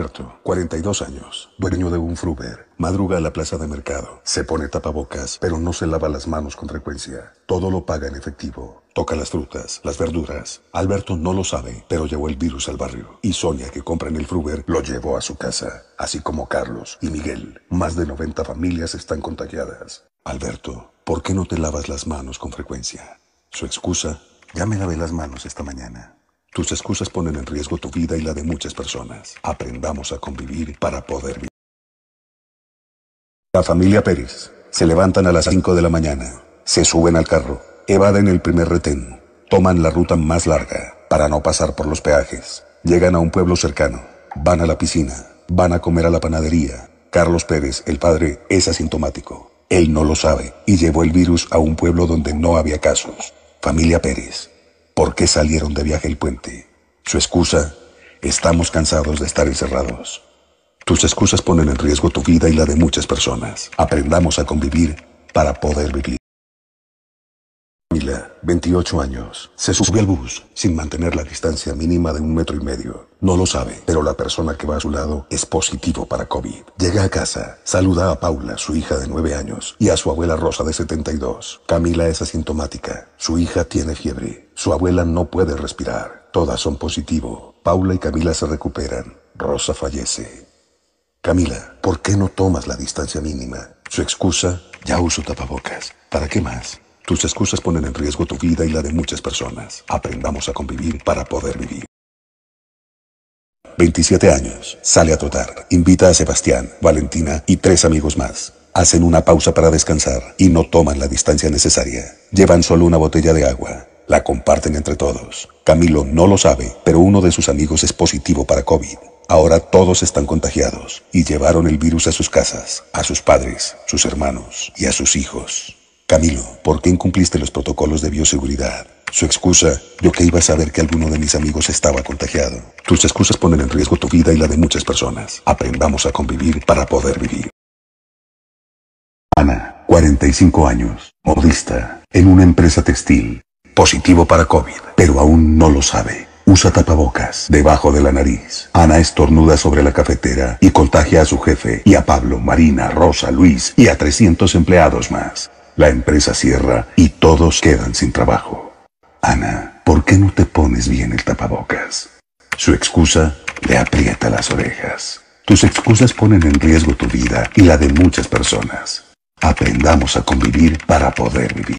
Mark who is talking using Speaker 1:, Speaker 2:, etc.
Speaker 1: Alberto, 42 años, dueño de un fruber. Madruga a la plaza de mercado. Se pone tapabocas, pero no se lava las manos con frecuencia. Todo lo paga en efectivo. Toca las frutas, las verduras. Alberto no lo sabe, pero llevó el virus al barrio. Y Sonia, que compra en el fruber, lo llevó a su casa. Así como Carlos y Miguel. Más de 90 familias están contagiadas. Alberto, ¿por qué no te lavas las manos con frecuencia? Su excusa, ya me lavé las manos esta mañana. Tus excusas ponen en riesgo tu vida y la de muchas personas. Aprendamos a convivir para poder vivir. La familia Pérez. Se levantan a las 5 de la mañana. Se suben al carro. Evaden el primer retén. Toman la ruta más larga para no pasar por los peajes. Llegan a un pueblo cercano. Van a la piscina. Van a comer a la panadería. Carlos Pérez, el padre, es asintomático. Él no lo sabe y llevó el virus a un pueblo donde no había casos. Familia Pérez. ¿Por qué salieron de viaje el puente? Su excusa, estamos cansados de estar encerrados. Tus excusas ponen en riesgo tu vida y la de muchas personas. Aprendamos a convivir para poder vivir. 28 años. Se sube al bus sin mantener la distancia mínima de un metro y medio. No lo sabe, pero la persona que va a su lado es positivo para COVID. Llega a casa, saluda a Paula, su hija de 9 años, y a su abuela Rosa de 72. Camila es asintomática. Su hija tiene fiebre. Su abuela no puede respirar. Todas son positivo. Paula y Camila se recuperan. Rosa fallece. Camila, ¿por qué no tomas la distancia mínima? Su excusa, ya uso tapabocas. ¿Para qué más? Tus excusas ponen en riesgo tu vida y la de muchas personas. Aprendamos a convivir para poder vivir. 27 años. Sale a trotar. Invita a Sebastián, Valentina y tres amigos más. Hacen una pausa para descansar y no toman la distancia necesaria. Llevan solo una botella de agua. La comparten entre todos. Camilo no lo sabe, pero uno de sus amigos es positivo para COVID. Ahora todos están contagiados y llevaron el virus a sus casas, a sus padres, sus hermanos y a sus hijos. Camilo, ¿por qué incumpliste los protocolos de bioseguridad? Su excusa, yo que iba a saber que alguno de mis amigos estaba contagiado. Tus excusas ponen en riesgo tu vida y la de muchas personas. Aprendamos a convivir para poder vivir. Ana, 45 años, modista, en una empresa textil, positivo para COVID, pero aún no lo sabe. Usa tapabocas debajo de la nariz. Ana estornuda sobre la cafetera y contagia a su jefe y a Pablo, Marina, Rosa, Luis y a 300 empleados más la empresa cierra y todos quedan sin trabajo. Ana, ¿por qué no te pones bien el tapabocas? Su excusa le aprieta las orejas. Tus excusas ponen en riesgo tu vida y la de muchas personas. Aprendamos a convivir para poder vivir.